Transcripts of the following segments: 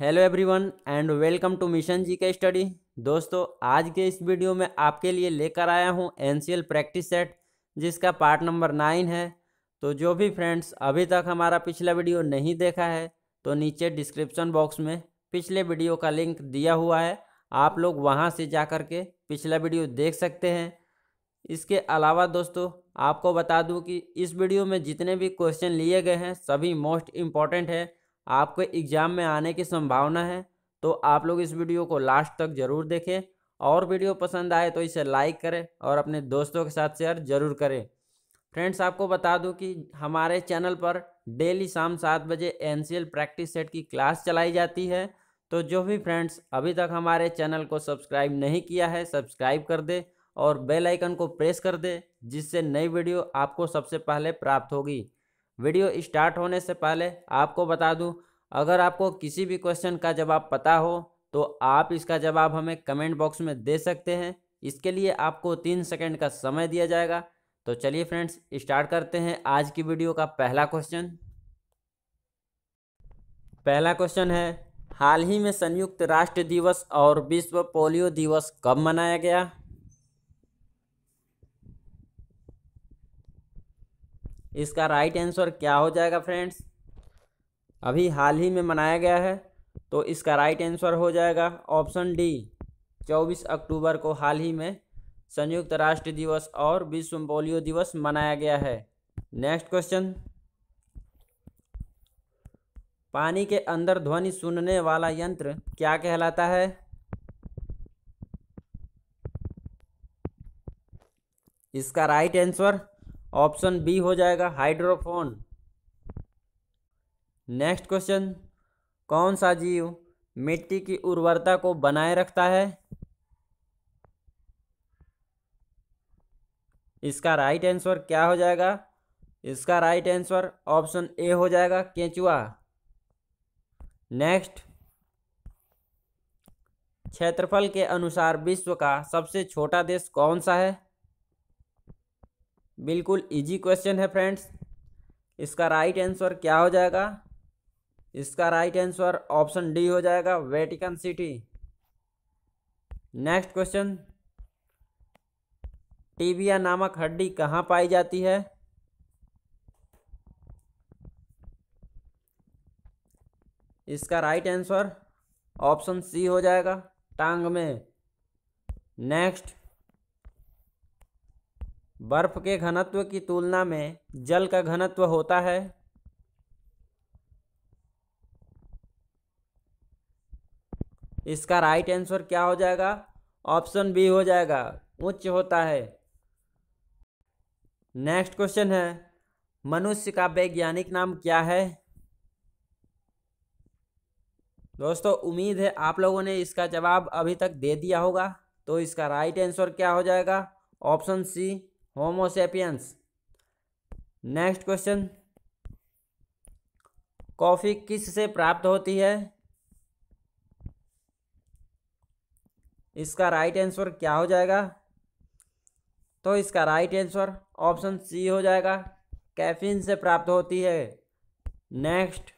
hello everyone and welcome to mission G K study दोस्तों आज के इस वीडियो में आपके लिए लेकर आया हूँ एनसीएल प्रैक्टिस सेट जिसका पार्ट नंबर नाइन है तो जो भी फ्रेंड्स अभी तक हमारा पिछला वीडियो नहीं देखा है तो नीचे डिस्क्रिप्शन बॉक्स में पिछले वीडियो का लिंक दिया हुआ है आप लोग वहाँ से जा कर के पिछला वीडियो देख सकते हैं इसके अलावा दोस्तों आपको बता दूँ कि इस वीडियो में जितने भी क्वेश्चन लिए गए हैं सभी मोस्ट इम्पॉर्टेंट है आपके एग्ज़ाम में आने की संभावना है तो आप लोग इस वीडियो को लास्ट तक ज़रूर देखें और वीडियो पसंद आए तो इसे लाइक करें और अपने दोस्तों के साथ शेयर ज़रूर करें फ्रेंड्स आपको बता दूं कि हमारे चैनल पर डेली शाम सात बजे एन प्रैक्टिस सेट की क्लास चलाई जाती है तो जो भी फ्रेंड्स अभी तक हमारे चैनल को सब्सक्राइब नहीं किया है सब्सक्राइब कर दे और बेल आइकन को प्रेस कर दे जिससे नई वीडियो आपको सबसे पहले प्राप्त होगी वीडियो स्टार्ट होने से पहले आपको बता दूं अगर आपको किसी भी क्वेश्चन का जवाब पता हो तो आप इसका जवाब हमें कमेंट बॉक्स में दे सकते हैं इसके लिए आपको तीन सेकेंड का समय दिया जाएगा तो चलिए फ्रेंड्स स्टार्ट करते हैं आज की वीडियो का पहला क्वेश्चन पहला क्वेश्चन है हाल ही में संयुक्त राष्ट्र दिवस और विश्व पोलियो दिवस कब मनाया गया इसका राइट आंसर क्या हो जाएगा फ्रेंड्स अभी हाल ही में मनाया गया है तो इसका राइट आंसर हो जाएगा ऑप्शन डी 24 अक्टूबर को हाल ही में संयुक्त राष्ट्र दिवस और विश्व पोलियो दिवस मनाया गया है नेक्स्ट क्वेश्चन पानी के अंदर ध्वनि सुनने वाला यंत्र क्या कहलाता है इसका राइट आंसर ऑप्शन बी हो जाएगा हाइड्रोफोन नेक्स्ट क्वेश्चन कौन सा जीव मिट्टी की उर्वरता को बनाए रखता है इसका राइट आंसर क्या हो जाएगा इसका राइट आंसर ऑप्शन ए हो जाएगा केंचुआ नेक्स्ट क्षेत्रफल के अनुसार विश्व का सबसे छोटा देश कौन सा है बिल्कुल इजी क्वेश्चन है फ्रेंड्स इसका राइट आंसर क्या हो जाएगा इसका राइट आंसर ऑप्शन डी हो जाएगा Vatican City next question tibia नामक हड्डी कहाँ पाई जाती है इसका राइट आंसर ऑप्शन सी हो जाएगा टांग में नेक्स्ट बर्फ के घनत्व की तुलना में जल का घनत्व होता है इसका राइट आंसर क्या हो जाएगा ऑप्शन बी हो जाएगा उच्च होता है नेक्स्ट क्वेश्चन है मनुष्य का वैज्ञानिक नाम क्या है दोस्तों उम्मीद है आप लोगों ने इसका जवाब अभी तक दे दिया होगा तो इसका राइट आंसर क्या हो जाएगा option C Homo sapiens next question coffee किस से प्राप्त होती है इसका राइट आंसर क्या हो जाएगा तो इसका राइट आंसर ऑप्शन सी हो जाएगा कैफीन से प्राप्त होती है नेक्स्ट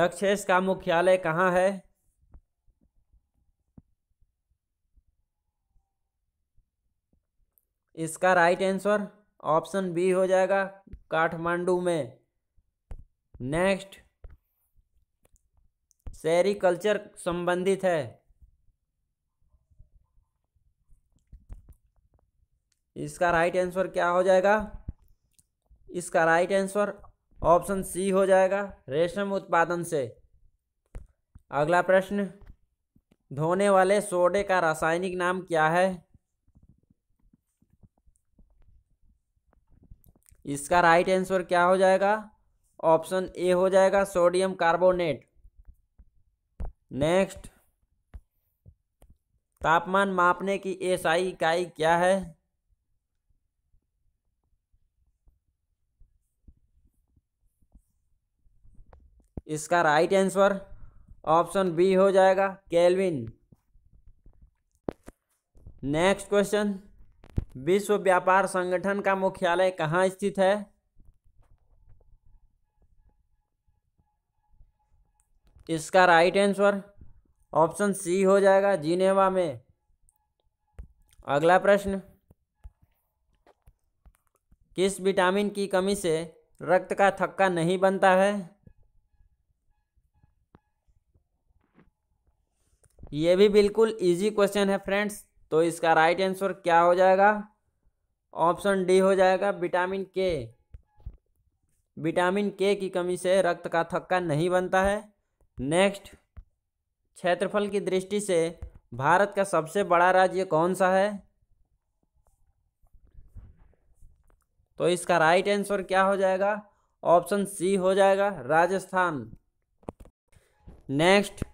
दक्षेश का मुख्यालय कहाँ है इसका राइट आंसर ऑप्शन बी हो जाएगा काठमांडू में नेक्स्ट सेरिकल्चर संबंधित है इसका राइट आंसर क्या हो जाएगा इसका राइट आंसर ऑप्शन सी हो जाएगा रेशम उत्पादन से अगला प्रश्न धोने वाले सोडे का रासायनिक नाम क्या है इसका राइट आंसर क्या हो जाएगा ऑप्शन ए हो जाएगा सोडियम कार्बोनेट नेक्स्ट तापमान मापने की एसआई इकाई क्या है इसका राइट आंसर ऑप्शन बी हो जाएगा केल्विन नेक्स्ट क्वेश्चन विश्व व्यापार संगठन का मुख्यालय कहाँ स्थित है इसका राइट आंसर ऑप्शन सी हो जाएगा जिनेवा में अगला प्रश्न किस विटामिन की कमी से रक्त का थक्का नहीं बनता है ये भी बिल्कुल इजी क्वेश्चन है फ्रेंड्स तो इसका राइट आंसर क्या हो जाएगा ऑप्शन डी हो जाएगा विटामिन के विटामिन के की कमी से रक्त का थक्का नहीं बनता है नेक्स्ट क्षेत्रफल की दृष्टि से भारत का सबसे बड़ा राज्य कौन सा है तो इसका राइट आंसर क्या हो जाएगा ऑप्शन सी हो जाएगा राजस्थान नेक्स्ट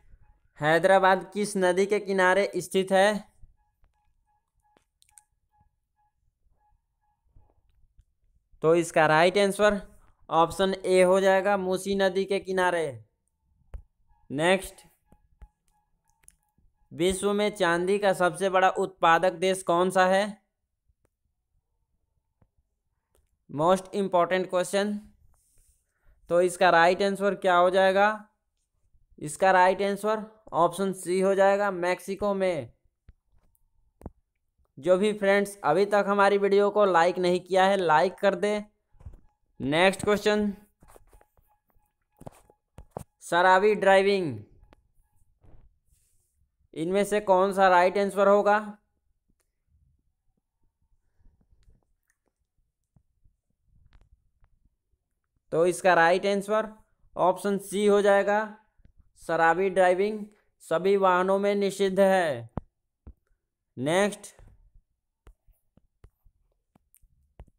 हैदराबाद किस नदी के किनारे स्थित है तो इसका राइट आंसर ऑप्शन ए हो जाएगा मूसी नदी के किनारे नेक्स्ट विश्व में चांदी का सबसे बड़ा उत्पादक देश कौन सा है मोस्ट इम्पॉर्टेंट क्वेश्चन तो इसका राइट आंसर क्या हो जाएगा इसका राइट आंसर ऑप्शन सी हो जाएगा मैक्सिको में जो भी फ्रेंड्स अभी तक हमारी वीडियो को लाइक नहीं किया है लाइक कर दे नेक्स्ट क्वेश्चन शराबी ड्राइविंग इनमें से कौन सा राइट आंसर होगा तो इसका राइट आंसर ऑप्शन सी हो जाएगा शराबी ड्राइविंग सभी वाहनों में निषिद्ध है नेक्स्ट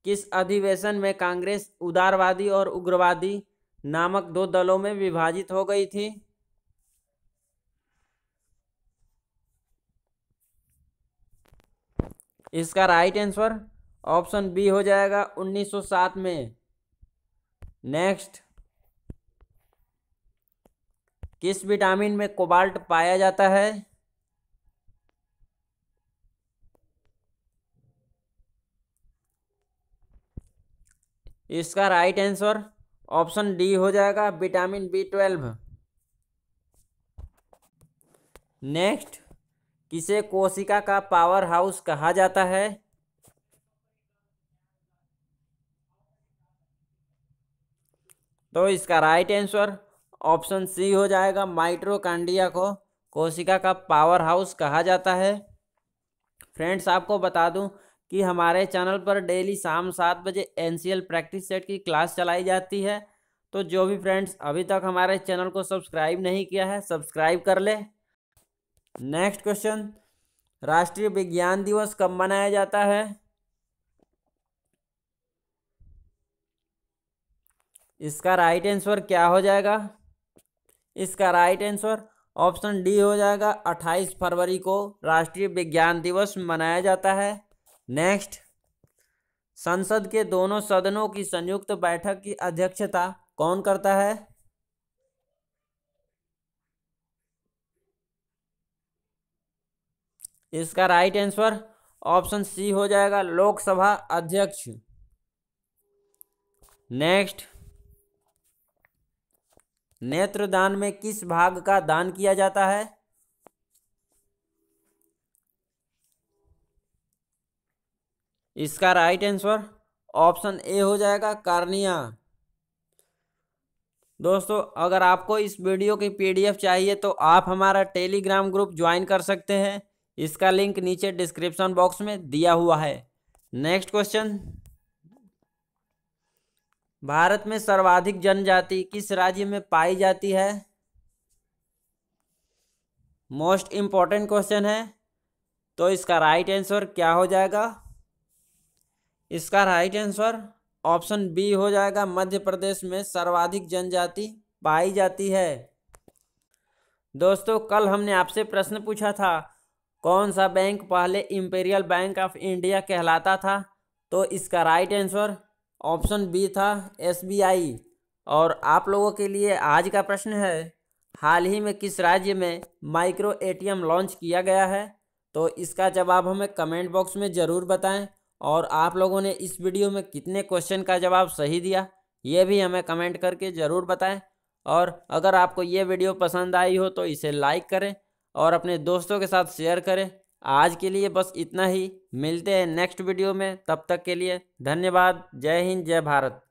किस अधिवेशन में कांग्रेस उदारवादी और उग्रवादी नामक दो दलों में विभाजित हो गई थी इसका राइट आंसर ऑप्शन बी हो जाएगा 1907 में नेक्स्ट किस विटामिन में कोबाल्ट पाया जाता है इसका राइट आंसर ऑप्शन डी हो जाएगा विटामिन बी ट्वेल्व नेक्स्ट किसे कोशिका का पावर हाउस कहा जाता है तो इसका राइट आंसर ऑप्शन सी हो जाएगा माइट्रोकांडिया को कोशिका का पावर हाउस कहा जाता है फ्रेंड्स आपको बता दूं कि हमारे चैनल पर डेली शाम सात बजे एन प्रैक्टिस सेट की क्लास चलाई जाती है तो जो भी फ्रेंड्स अभी तक हमारे चैनल को सब्सक्राइब नहीं किया है सब्सक्राइब कर ले नेक्स्ट क्वेश्चन राष्ट्रीय विज्ञान दिवस कब मनाया जाता है इसका राइट आंसर क्या हो जाएगा इसका राइट आंसर ऑप्शन डी हो जाएगा 28 फरवरी को राष्ट्रीय विज्ञान दिवस मनाया जाता है नेक्स्ट संसद के दोनों सदनों की संयुक्त बैठक की अध्यक्षता कौन करता है इसका राइट आंसर ऑप्शन सी हो जाएगा लोकसभा अध्यक्ष नेक्स्ट नेत्रदान में किस भाग का दान किया जाता है इसका राइट आंसर ऑप्शन ए हो जाएगा कार्निया दोस्तों अगर आपको इस वीडियो की पीडीएफ चाहिए तो आप हमारा टेलीग्राम ग्रुप ज्वाइन कर सकते हैं इसका लिंक नीचे डिस्क्रिप्शन बॉक्स में दिया हुआ है नेक्स्ट क्वेश्चन भारत में सर्वाधिक जनजाति किस राज्य में पाई जाती है मोस्ट इम्पॉर्टेंट क्वेश्चन है तो इसका राइट आंसर क्या हो जाएगा इसका राइट आंसर ऑप्शन बी हो जाएगा मध्य प्रदेश में सर्वाधिक जनजाति पाई जाती है दोस्तों कल हमने आपसे प्रश्न पूछा था कौन सा बैंक पहले इम्पेरियल बैंक ऑफ इंडिया कहलाता था तो इसका राइट आंसर ऑप्शन बी था एसबीआई और आप लोगों के लिए आज का प्रश्न है हाल ही में किस राज्य में माइक्रो एटीएम लॉन्च किया गया है तो इसका जवाब हमें कमेंट बॉक्स में ज़रूर बताएं और आप लोगों ने इस वीडियो में कितने क्वेश्चन का जवाब सही दिया ये भी हमें कमेंट करके ज़रूर बताएं और अगर आपको ये वीडियो पसंद आई हो तो इसे लाइक करें और अपने दोस्तों के साथ शेयर करें आज के लिए बस इतना ही मिलते हैं नेक्स्ट वीडियो में तब तक के लिए धन्यवाद जय हिंद जय भारत